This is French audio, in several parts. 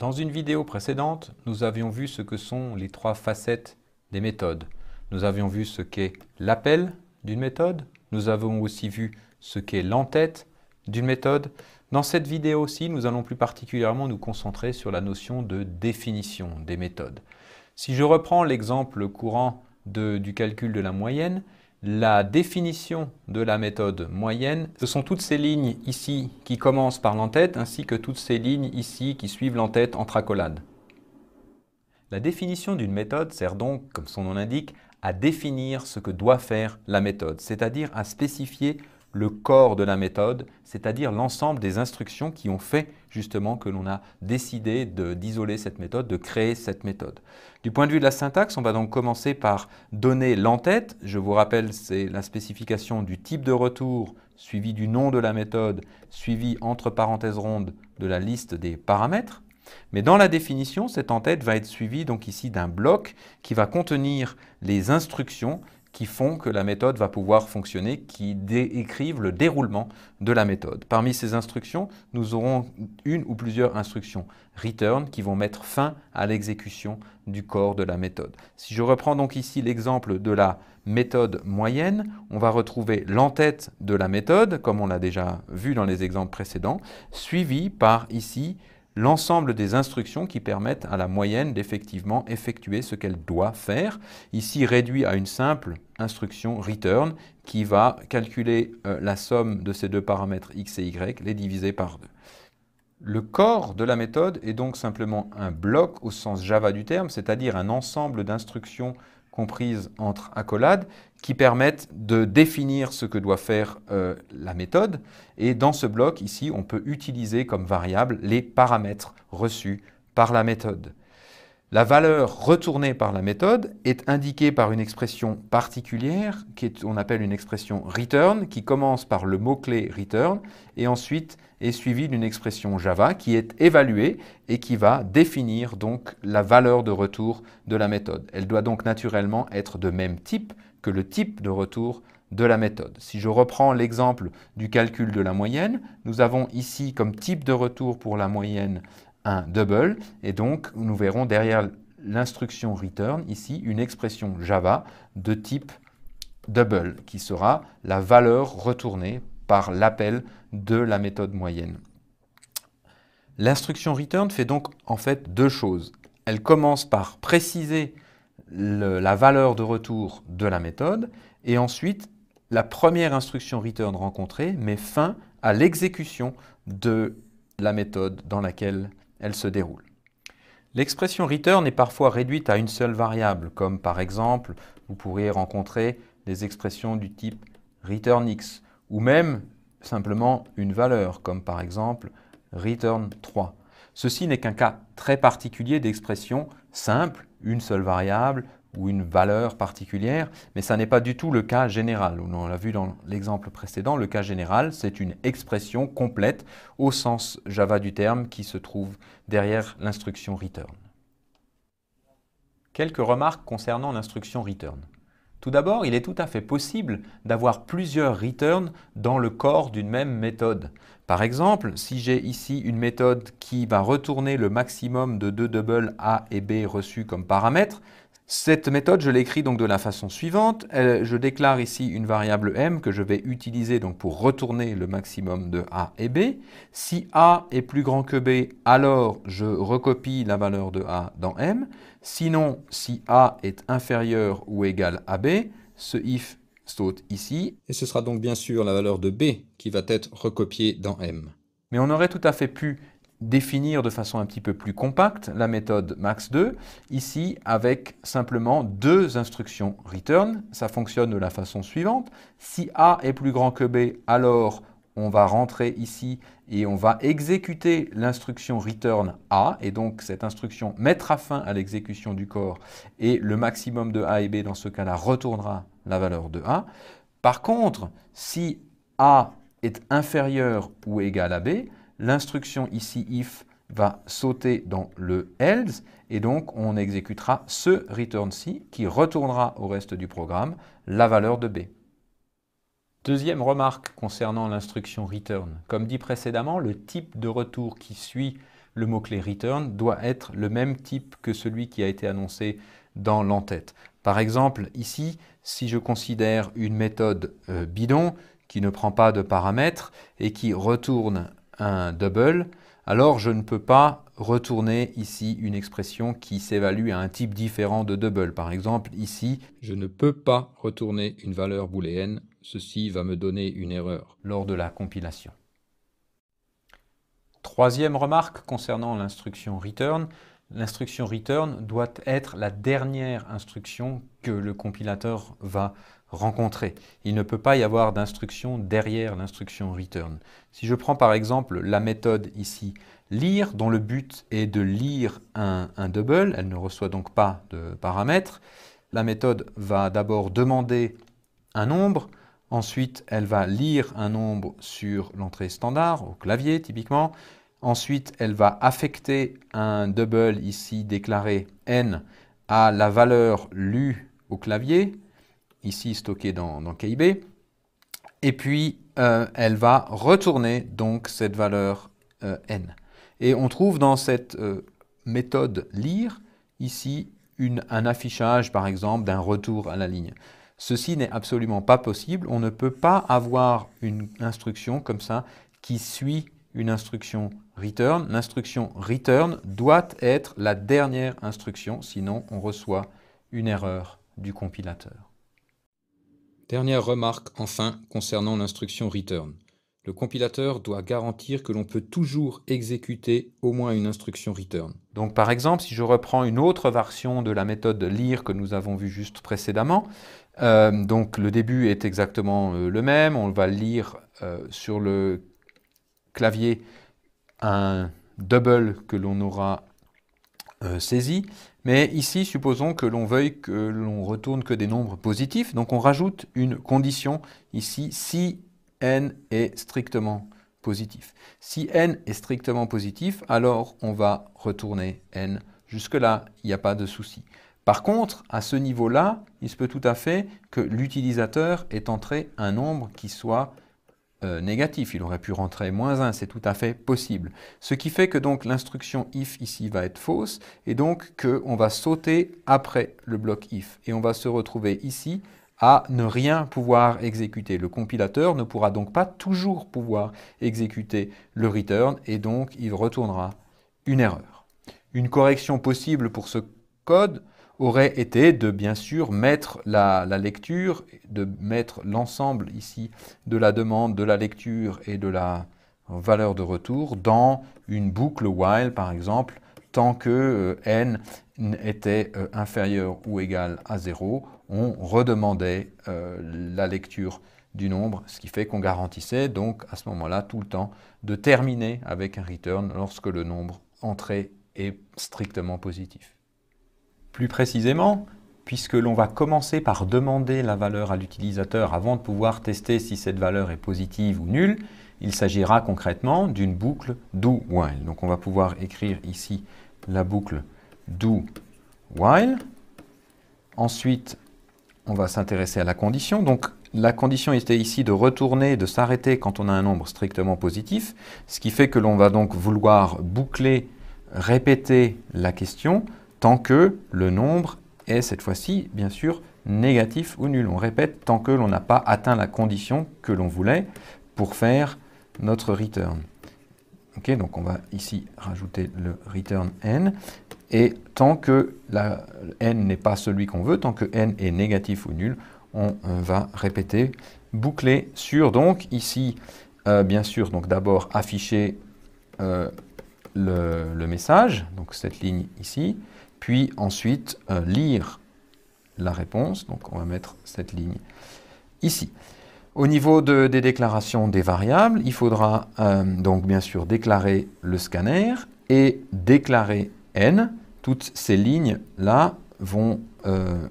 Dans une vidéo précédente, nous avions vu ce que sont les trois facettes des méthodes. Nous avions vu ce qu'est l'appel d'une méthode, nous avons aussi vu ce qu'est l'entête d'une méthode. Dans cette vidéo aussi, nous allons plus particulièrement nous concentrer sur la notion de définition des méthodes. Si je reprends l'exemple courant du calcul de la moyenne, la définition de la méthode moyenne, ce sont toutes ces lignes ici qui commencent par l'entête ainsi que toutes ces lignes ici qui suivent l'entête en tracolade. La définition d'une méthode sert donc, comme son nom l'indique, à définir ce que doit faire la méthode, c'est-à-dire à spécifier le corps de la méthode, c'est-à-dire l'ensemble des instructions qui ont fait justement que l'on a décidé d'isoler cette méthode, de créer cette méthode. Du point de vue de la syntaxe, on va donc commencer par donner l'entête. Je vous rappelle, c'est la spécification du type de retour suivi du nom de la méthode, suivi entre parenthèses rondes de la liste des paramètres. Mais dans la définition, cette entête va être suivie donc ici d'un bloc qui va contenir les instructions qui font que la méthode va pouvoir fonctionner, qui décrivent le déroulement de la méthode. Parmi ces instructions, nous aurons une ou plusieurs instructions return qui vont mettre fin à l'exécution du corps de la méthode. Si je reprends donc ici l'exemple de la méthode moyenne, on va retrouver l'entête de la méthode, comme on l'a déjà vu dans les exemples précédents, suivi par ici l'ensemble des instructions qui permettent à la moyenne d'effectivement effectuer ce qu'elle doit faire, ici réduit à une simple instruction return qui va calculer euh, la somme de ces deux paramètres x et y, les diviser par 2. Le corps de la méthode est donc simplement un bloc au sens Java du terme, c'est-à-dire un ensemble d'instructions comprises entre accolades qui permettent de définir ce que doit faire euh, la méthode. Et dans ce bloc, ici, on peut utiliser comme variable les paramètres reçus par la méthode. La valeur retournée par la méthode est indiquée par une expression particulière qu'on appelle une expression return qui commence par le mot-clé return et ensuite est suivie d'une expression Java qui est évaluée et qui va définir donc la valeur de retour de la méthode. Elle doit donc naturellement être de même type que le type de retour de la méthode. Si je reprends l'exemple du calcul de la moyenne, nous avons ici comme type de retour pour la moyenne un double, et donc nous verrons derrière l'instruction return ici une expression Java de type double, qui sera la valeur retournée par l'appel de la méthode moyenne. L'instruction return fait donc en fait deux choses. Elle commence par préciser la valeur de retour de la méthode, et ensuite la première instruction return rencontrée met fin à l'exécution de la méthode dans laquelle elle se déroule. L'expression return est parfois réduite à une seule variable, comme par exemple, vous pourriez rencontrer des expressions du type return x, ou même simplement une valeur, comme par exemple return 3. Ceci n'est qu'un cas très particulier d'expression simple une seule variable ou une valeur particulière, mais ça n'est pas du tout le cas général. On l'a vu dans l'exemple précédent, le cas général, c'est une expression complète au sens Java du terme qui se trouve derrière l'instruction return. Quelques remarques concernant l'instruction return. Tout d'abord, il est tout à fait possible d'avoir plusieurs returns dans le corps d'une même méthode. Par exemple, si j'ai ici une méthode qui va retourner le maximum de deux doubles A et B reçus comme paramètres, cette méthode, je l'écris donc de la façon suivante. Euh, je déclare ici une variable m que je vais utiliser donc pour retourner le maximum de a et b. Si a est plus grand que b, alors je recopie la valeur de a dans m. Sinon, si a est inférieur ou égal à b, ce if saute ici. Et ce sera donc bien sûr la valeur de b qui va être recopiée dans m. Mais on aurait tout à fait pu définir de façon un petit peu plus compacte la méthode max2, ici avec simplement deux instructions return. Ça fonctionne de la façon suivante. Si a est plus grand que b, alors on va rentrer ici et on va exécuter l'instruction return a, et donc cette instruction mettra fin à l'exécution du corps, et le maximum de a et b dans ce cas-là retournera la valeur de a. Par contre, si a est inférieur ou égal à b, L'instruction ici if va sauter dans le else et donc on exécutera ce return-ci qui retournera au reste du programme la valeur de b. Deuxième remarque concernant l'instruction return. Comme dit précédemment, le type de retour qui suit le mot-clé return doit être le même type que celui qui a été annoncé dans l'entête. Par exemple, ici, si je considère une méthode euh, bidon qui ne prend pas de paramètres et qui retourne un double, alors je ne peux pas retourner ici une expression qui s'évalue à un type différent de double. Par exemple, ici, je ne peux pas retourner une valeur booléenne. Ceci va me donner une erreur lors de la compilation. Troisième remarque concernant l'instruction return. L'instruction return doit être la dernière instruction que le compilateur va Rencontrer. Il ne peut pas y avoir d'instruction derrière l'instruction return. Si je prends par exemple la méthode ici lire, dont le but est de lire un, un double, elle ne reçoit donc pas de paramètres, la méthode va d'abord demander un nombre, ensuite elle va lire un nombre sur l'entrée standard, au clavier typiquement, ensuite elle va affecter un double ici déclaré n à la valeur lue au clavier, ici stockée dans, KIB. Et puis, euh, elle va retourner donc cette valeur euh, n. Et on trouve dans cette euh, méthode lire, ici, un affichage, par exemple, d'un retour à la ligne. Ceci n'est absolument pas possible. On ne peut pas avoir une instruction comme ça qui suit une instruction return. L'instruction return doit être la dernière instruction, sinon on reçoit une erreur du compilateur. Dernière remarque enfin concernant l'instruction return. Le compilateur doit garantir que l'on peut toujours exécuter au moins une instruction return. Donc par exemple, si je reprends une autre version de la méthode lire que nous avons vue juste précédemment, euh, donc le début est exactement euh, le même, on va lire euh, sur le clavier un double que l'on aura saisi, mais ici, supposons que l'on veuille que l'on retourne que des nombres positifs, donc on rajoute une condition ici si n est strictement positif. Si n est strictement positif, alors on va retourner n. Jusque-là, il n'y a pas de souci. Par contre, à ce niveau-là, il se peut tout à fait que l'utilisateur ait entré un nombre qui soit euh, négatif, il aurait pu rentrer moins 1, c'est tout à fait possible. Ce qui fait que donc l'instruction if ici va être fausse et donc qu'on va sauter après le bloc if et on va se retrouver ici à ne rien pouvoir exécuter. Le compilateur ne pourra donc pas toujours pouvoir exécuter le return et donc il retournera une erreur. Une correction possible pour ce code, aurait été de bien sûr mettre la, lecture, de mettre l'ensemble ici de la demande, de la lecture et de la valeur de retour dans une boucle while par exemple, tant que euh, n était euh, inférieur ou égal à 0, on redemandait euh, la lecture du nombre, ce qui fait qu'on garantissait donc à ce moment-là tout le temps de terminer avec un return lorsque le nombre entré est strictement positif. Plus précisément, puisque l'on va commencer par demander la valeur à l'utilisateur avant de pouvoir tester si cette valeur est positive ou nulle, il s'agira concrètement d'une boucle do while. Donc on va pouvoir écrire ici la boucle do while. Ensuite, on va s'intéresser à la condition. Donc la condition était ici de retourner, de s'arrêter quand on a un nombre strictement positif, ce qui fait que l'on va donc vouloir boucler, répéter la question tant que le nombre est cette fois-ci, bien sûr, négatif ou nul. On répète, tant que l'on n'a pas atteint la condition que l'on voulait pour faire notre return. OK, donc on va ici rajouter le return n. Et tant que la n n'est pas celui qu'on veut, tant que n est négatif ou nul, on euh, va répéter boucler sur donc ici euh, bien sûr donc d'abord afficher euh, le, message, donc cette ligne ici, puis ensuite euh, lire la réponse. Donc on va mettre cette ligne ici. Au niveau des déclarations des variables, il faudra euh, donc bien sûr déclarer le scanner et déclarer n. Toutes ces lignes-là vont euh,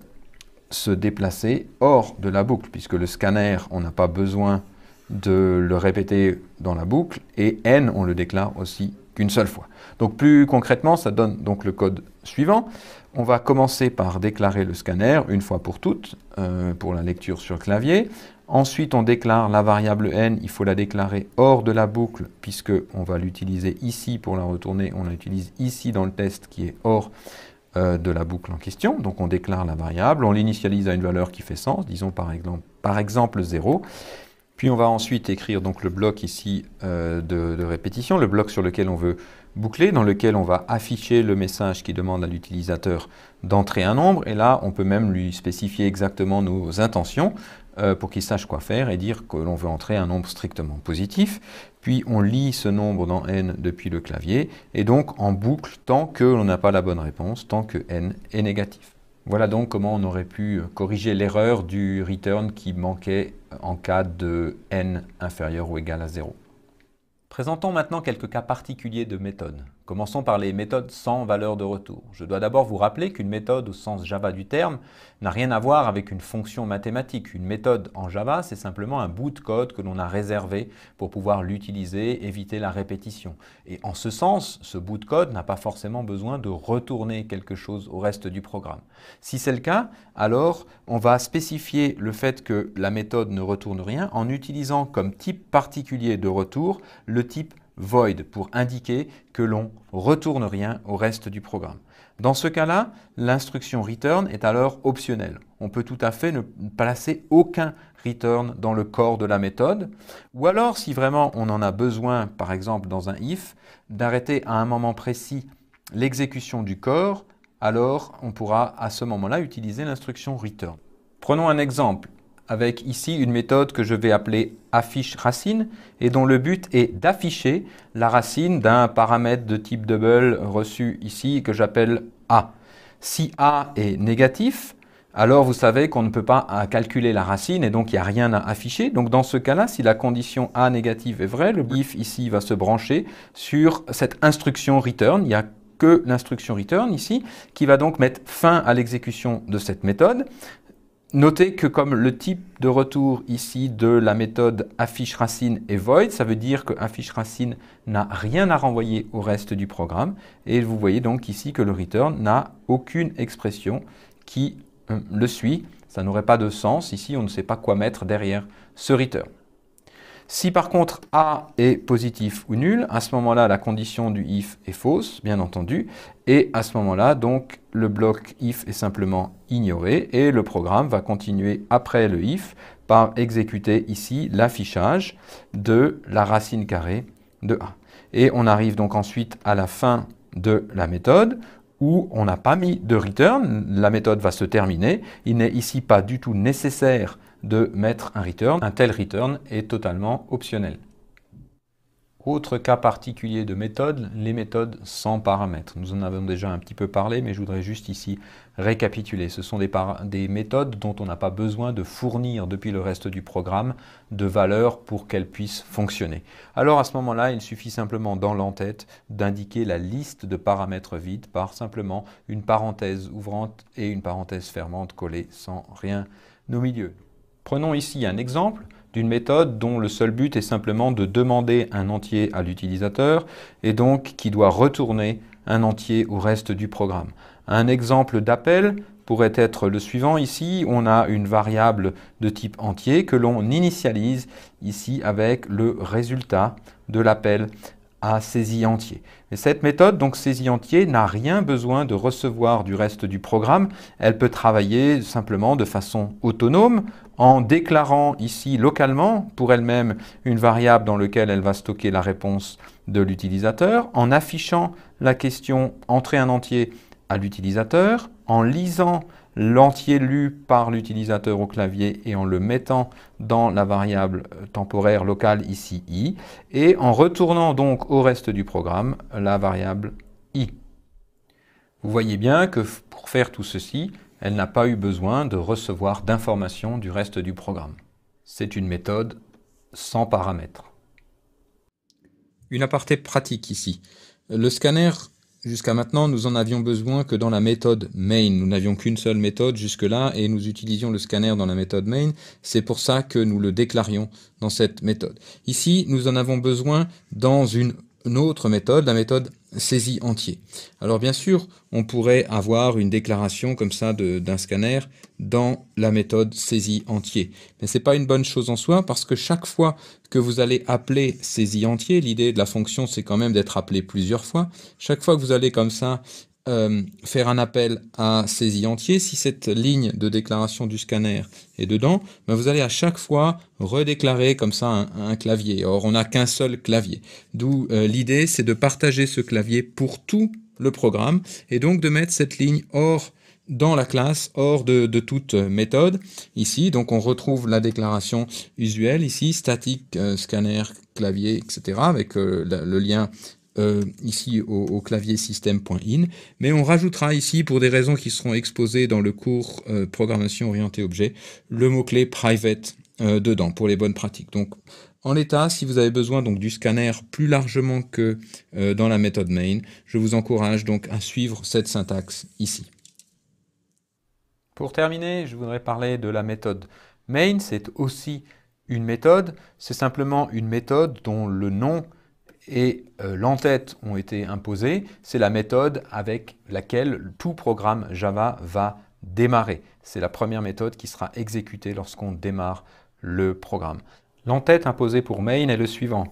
se déplacer hors de la boucle, puisque le scanner, on n'a pas besoin de le répéter dans la boucle, et n, on le déclare aussi une seule fois. Donc plus concrètement, ça donne donc le code suivant. On va commencer par déclarer le scanner une fois pour toutes euh, pour la lecture sur clavier. Ensuite, on déclare la variable n, il faut la déclarer hors de la boucle puisque on va l'utiliser ici pour la retourner, on l'utilise ici dans le test qui est hors euh, de la boucle en question. Donc on déclare la variable, on l'initialise à une valeur qui fait sens, disons par exemple, par exemple 0. Puis on va ensuite écrire donc le bloc ici euh, de, répétition, le bloc sur lequel on veut boucler, dans lequel on va afficher le message qui demande à l'utilisateur d'entrer un nombre. Et là, on peut même lui spécifier exactement nos intentions euh, pour qu'il sache quoi faire et dire que l'on veut entrer un nombre strictement positif. Puis on lit ce nombre dans n depuis le clavier et donc en boucle tant que l'on n'a pas la bonne réponse, tant que n est négatif. Voilà donc comment on aurait pu euh, corriger l'erreur du return qui manquait euh, en cas de n inférieur ou égal à 0. Présentons maintenant quelques cas particuliers de méthode. Commençons par les méthodes sans valeur de retour. Je dois d'abord vous rappeler qu'une méthode au sens Java du terme n'a rien à voir avec une fonction mathématique. Une méthode en Java, c'est simplement un bout de code que l'on a réservé pour pouvoir l'utiliser, éviter la répétition. Et en ce sens, ce bout de code n'a pas forcément besoin de retourner quelque chose au reste du programme. Si c'est le cas, alors on va spécifier le fait que la méthode ne retourne rien en utilisant comme type particulier de retour le type void pour indiquer que l'on retourne rien au reste du programme. Dans ce cas-là, l'instruction return est alors optionnelle. On peut tout à fait ne placer aucun return dans le corps de la méthode. Ou alors, si vraiment on en a besoin, par exemple dans un if, d'arrêter à un moment précis l'exécution du corps, alors on pourra à ce moment-là utiliser l'instruction return. Prenons un exemple avec ici une méthode que je vais appeler affiche racine et dont le but est d'afficher la racine d'un paramètre de type double reçu ici que j'appelle a. Si a est négatif, alors vous savez qu'on ne peut pas euh, calculer la racine et donc il n'y a rien à afficher. Donc dans ce cas-là, si la condition a négative est vraie, le if ici va se brancher sur cette instruction return. Il n'y a que l'instruction return ici, qui va donc mettre fin à l'exécution de cette méthode. Notez que comme le type de retour ici de la méthode affiche racine est void, ça veut dire que affiche racine n'a rien à renvoyer au reste du programme. Et vous voyez donc ici que le return n'a aucune expression qui euh, le suit. Ça n'aurait pas de sens. Ici, on ne sait pas quoi mettre derrière ce return. Si par contre A est positif ou nul, à ce moment-là, la condition du if est fausse, bien entendu, et à ce moment-là, donc, le bloc if est simplement ignoré et le programme va continuer après le if par exécuter ici l'affichage de la racine carrée de A. Et on arrive donc ensuite à la fin de la méthode où on n'a pas mis de return, la méthode va se terminer. Il n'est ici pas du tout nécessaire de mettre un return. Un tel return est totalement optionnel. Autre cas particulier de méthode, les méthodes sans paramètres. Nous en avons déjà un petit peu parlé, mais je voudrais juste ici récapituler. Ce sont des, méthodes dont on n'a pas besoin de fournir depuis le reste du programme de valeur pour qu'elles puissent fonctionner. Alors à ce moment-là, il suffit simplement dans l'entête d'indiquer la liste de paramètres vides par simplement une parenthèse ouvrante et une parenthèse fermante collée sans rien au milieu. Prenons ici un exemple d'une méthode dont le seul but est simplement de demander un entier à l'utilisateur et donc qui doit retourner un entier au reste du programme. Un exemple d'appel pourrait être le suivant ici, on a une variable de type entier que l'on initialise ici avec le résultat de l'appel à saisie entier. cette méthode, donc saisie entier, n'a rien besoin de recevoir du reste du programme. Elle peut travailler simplement de façon autonome en déclarant ici localement pour elle-même une variable dans laquelle elle va stocker la réponse de l'utilisateur, en affichant la question entrée un entier à l'utilisateur, en lisant l'entier lu par l'utilisateur au clavier et en le mettant dans la variable temporaire locale ici i, et en retournant donc au reste du programme la variable i. Vous voyez bien que pour faire tout ceci, elle n'a pas eu besoin de recevoir d'informations du reste du programme. C'est une méthode sans paramètres. Une aparté pratique ici. Le scanner Jusqu'à maintenant, nous en avions besoin que dans la méthode main. Nous n'avions qu'une seule méthode jusque-là et nous utilisions le scanner dans la méthode main. C'est pour ça que nous le déclarions dans cette méthode. Ici, nous en avons besoin dans une autre méthode, la méthode saisie entier. Alors bien sûr, on pourrait avoir une déclaration comme ça d'un scanner dans la méthode saisie entier. Mais ce n'est pas une bonne chose en soi parce que chaque fois que vous allez appeler saisie entier, l'idée de la fonction c'est quand même d'être appelé plusieurs fois, chaque fois que vous allez comme ça euh, faire un appel à saisie entier. Si cette ligne de déclaration du scanner est dedans, ben, vous allez à chaque fois redéclarer comme ça un, clavier. Or, on n'a qu'un seul clavier. D'où euh, l'idée, c'est de partager ce clavier pour tout le programme et donc de mettre cette ligne hors dans la classe, hors de, toute méthode. Ici, donc on retrouve la déclaration usuelle, ici, statique, euh, scanner, clavier, etc., avec le lien euh, ici au, clavier système.in mais on rajoutera ici, pour des raisons qui seront exposées dans le cours euh, programmation orientée objet, le mot-clé private euh, dedans pour les bonnes pratiques. Donc, en l'état, si vous avez besoin donc du scanner plus largement que dans la méthode main, je vous encourage donc à suivre cette syntaxe ici. Pour terminer, je voudrais parler de la méthode main. C'est aussi une méthode, c'est simplement une méthode dont le nom et euh, l'entête ont été imposées, c'est la méthode avec laquelle tout programme Java va démarrer. C'est la première méthode qui sera exécutée lorsqu'on démarre le programme. L'entête imposée pour main est le suivant,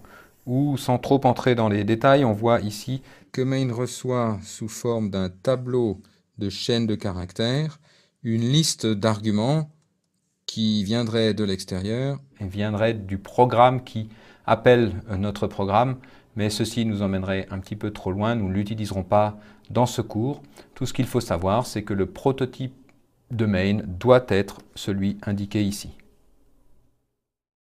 où sans trop entrer dans les détails, on voit ici que main reçoit sous forme d'un tableau de chaînes de caractères une liste d'arguments qui viendrait de l'extérieur. Et viendrait du programme qui appelle euh, notre programme mais ceci nous emmènerait un petit peu trop loin, nous ne l'utiliserons pas dans ce cours. Tout ce qu'il faut savoir, c'est que le prototype de main doit être celui indiqué ici.